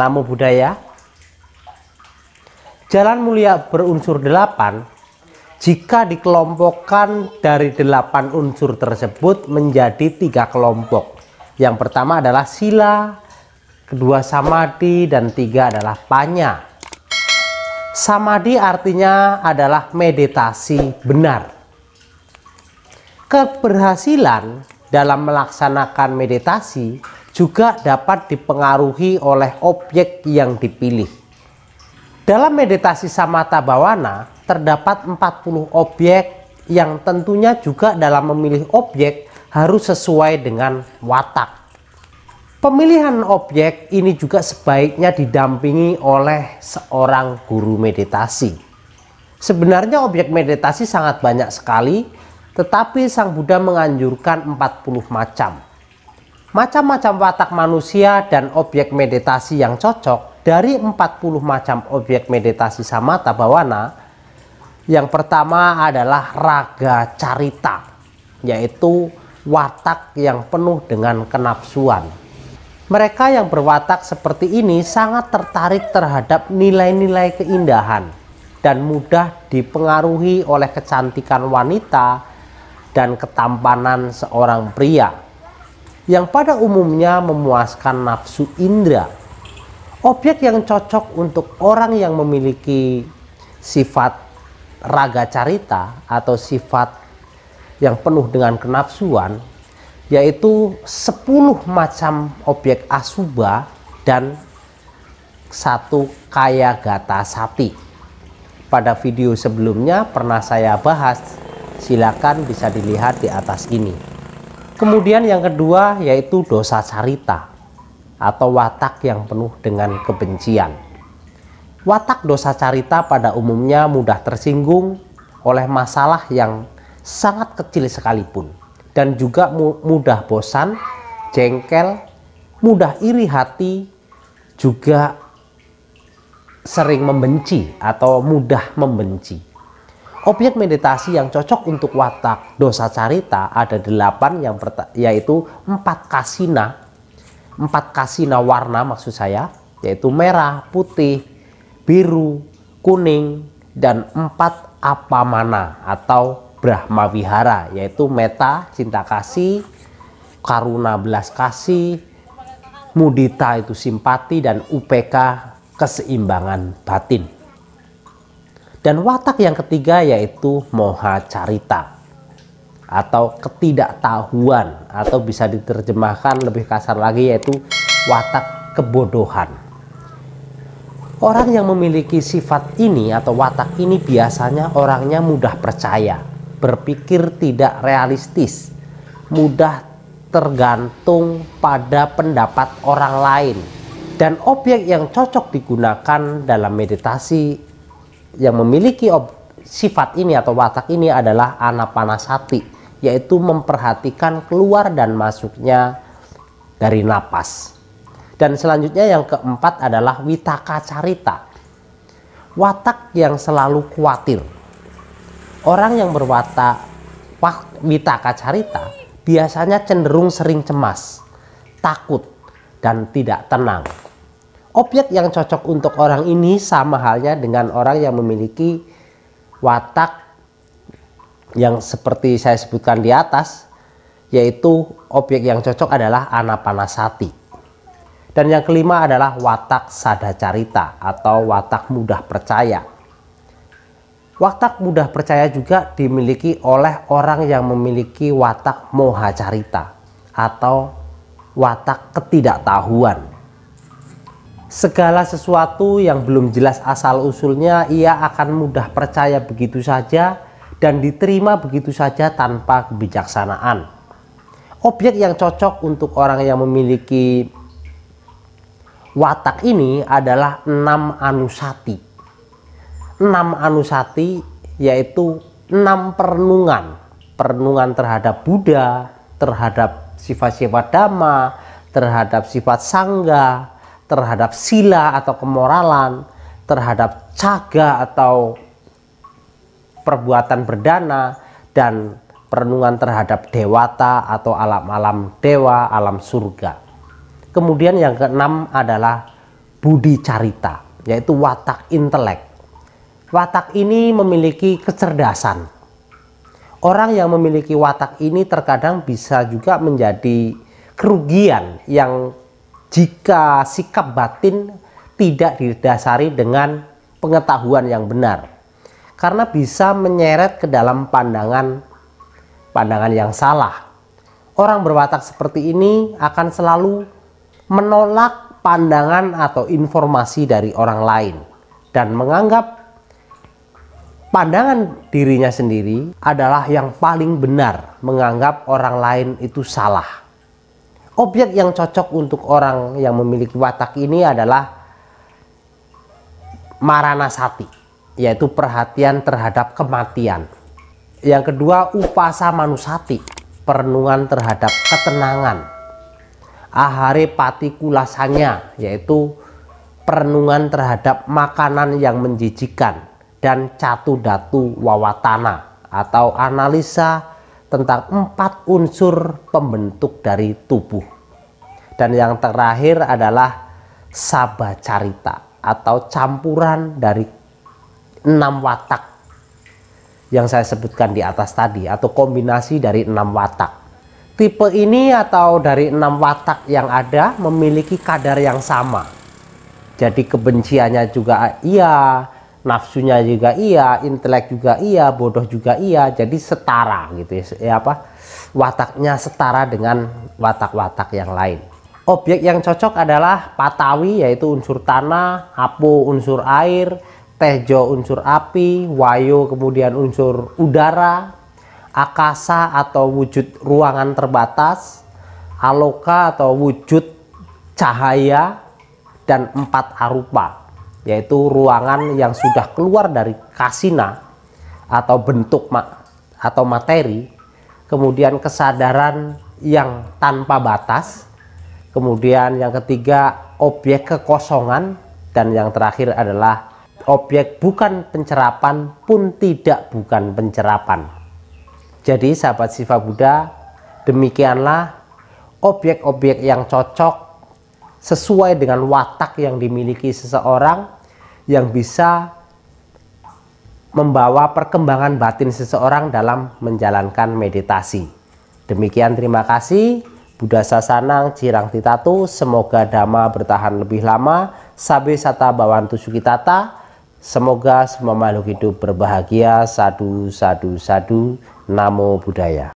Namo Buddhaya. Jalan mulia berunsur delapan jika dikelompokkan dari delapan unsur tersebut menjadi tiga kelompok. Yang pertama adalah sila, kedua samadhi, dan tiga adalah panya. Samadhi artinya adalah meditasi benar. Keberhasilan dalam melaksanakan meditasi juga dapat dipengaruhi oleh objek yang dipilih. Dalam meditasi samatha bawana terdapat 40 objek yang tentunya juga dalam memilih objek harus sesuai dengan watak. Pemilihan objek ini juga sebaiknya didampingi oleh seorang guru meditasi. Sebenarnya objek meditasi sangat banyak sekali tetapi Sang Buddha menganjurkan 40 macam. Macam-macam watak manusia dan objek meditasi yang cocok dari 40 macam objek meditasi samata bawana. Yang pertama adalah raga carita, yaitu watak yang penuh dengan kenapsuan Mereka yang berwatak seperti ini sangat tertarik terhadap nilai-nilai keindahan dan mudah dipengaruhi oleh kecantikan wanita, dan ketampanan seorang pria yang pada umumnya memuaskan nafsu indera. Objek yang cocok untuk orang yang memiliki sifat raga carita atau sifat yang penuh dengan kenafsuan yaitu 10 macam objek asuba dan satu kaya gata sati. Pada video sebelumnya pernah saya bahas silakan bisa dilihat di atas ini. Kemudian yang kedua yaitu dosa carita atau watak yang penuh dengan kebencian. Watak dosa carita pada umumnya mudah tersinggung oleh masalah yang sangat kecil sekalipun dan juga mudah bosan, jengkel, mudah iri hati, juga sering membenci atau mudah membenci. Objek meditasi yang cocok untuk watak dosa carita ada delapan yang yaitu empat kasina, empat kasina warna maksud saya yaitu merah, putih, biru, kuning, dan empat apa mana atau Brahma Wihara yaitu meta cinta kasih, karuna belas kasih, mudita itu simpati dan UPK keseimbangan batin. Dan watak yang ketiga yaitu moha carita atau ketidaktahuan atau bisa diterjemahkan lebih kasar lagi yaitu watak kebodohan. Orang yang memiliki sifat ini atau watak ini biasanya orangnya mudah percaya, berpikir tidak realistis, mudah tergantung pada pendapat orang lain dan objek yang cocok digunakan dalam meditasi yang memiliki sifat ini atau watak ini adalah anapanasati, yaitu memperhatikan keluar dan masuknya dari napas. Dan selanjutnya yang keempat adalah witaka carita. Watak yang selalu khawatir. Orang yang berwatak witaka carita biasanya cenderung sering cemas, takut, dan tidak tenang. Objek yang cocok untuk orang ini sama halnya dengan orang yang memiliki watak yang seperti saya sebutkan di atas, yaitu objek yang cocok adalah anapanasati. Dan yang kelima adalah watak sadacarita atau watak mudah percaya. Watak mudah percaya juga dimiliki oleh orang yang memiliki watak moha carita atau watak ketidaktahuan. Segala sesuatu yang belum jelas asal-usulnya ia akan mudah percaya begitu saja dan diterima begitu saja tanpa kebijaksanaan. Objek yang cocok untuk orang yang memiliki watak ini adalah enam anusati. Enam anusati yaitu enam perenungan. Perenungan terhadap Buddha, terhadap sifat-sifat Dhamma, terhadap sifat Sangga, terhadap sila atau kemoralan, terhadap caga atau perbuatan berdana, dan perenungan terhadap dewata atau alam-alam dewa, alam surga. Kemudian yang keenam adalah budi carita, yaitu watak intelek. Watak ini memiliki kecerdasan. Orang yang memiliki watak ini terkadang bisa juga menjadi kerugian yang jika sikap batin tidak didasari dengan pengetahuan yang benar karena bisa menyeret ke dalam pandangan pandangan yang salah. Orang berwatak seperti ini akan selalu menolak pandangan atau informasi dari orang lain dan menganggap pandangan dirinya sendiri adalah yang paling benar, menganggap orang lain itu salah. Objek yang cocok untuk orang yang memiliki watak ini adalah maranasati, yaitu perhatian terhadap kematian. Yang kedua, upasa manusati, perenungan terhadap ketenangan. Ahare kulasanya, yaitu perenungan terhadap makanan yang menjijikan dan catu datu wawatana atau analisa tentang empat unsur pembentuk dari tubuh. Dan yang terakhir adalah carita atau campuran dari enam watak yang saya sebutkan di atas tadi atau kombinasi dari enam watak. Tipe ini atau dari enam watak yang ada memiliki kadar yang sama. Jadi kebenciannya juga iya, nafsunya juga iya, intelek juga iya, bodoh juga iya, jadi setara gitu ya, ya apa wataknya setara dengan watak-watak yang lain. Objek yang cocok adalah patawi yaitu unsur tanah, Apu unsur air, tejo unsur api, wayo kemudian unsur udara, akasa atau wujud ruangan terbatas, aloka atau wujud cahaya, dan empat arupa yaitu ruangan yang sudah keluar dari kasina atau bentuk ma atau materi, kemudian kesadaran yang tanpa batas, kemudian yang ketiga objek kekosongan, dan yang terakhir adalah objek bukan pencerapan pun tidak bukan pencerapan. Jadi sahabat Siva Buddha, demikianlah objek-objek yang cocok sesuai dengan watak yang dimiliki seseorang yang bisa membawa perkembangan batin seseorang dalam menjalankan meditasi. Demikian terima kasih. Buddha Sasanang Cirang Titatu, semoga Dhamma bertahan lebih lama. Sabe Sata Bawantu Sukitata, semoga semua makhluk hidup berbahagia. Sadu, sadu, sadu, namo buddhaya.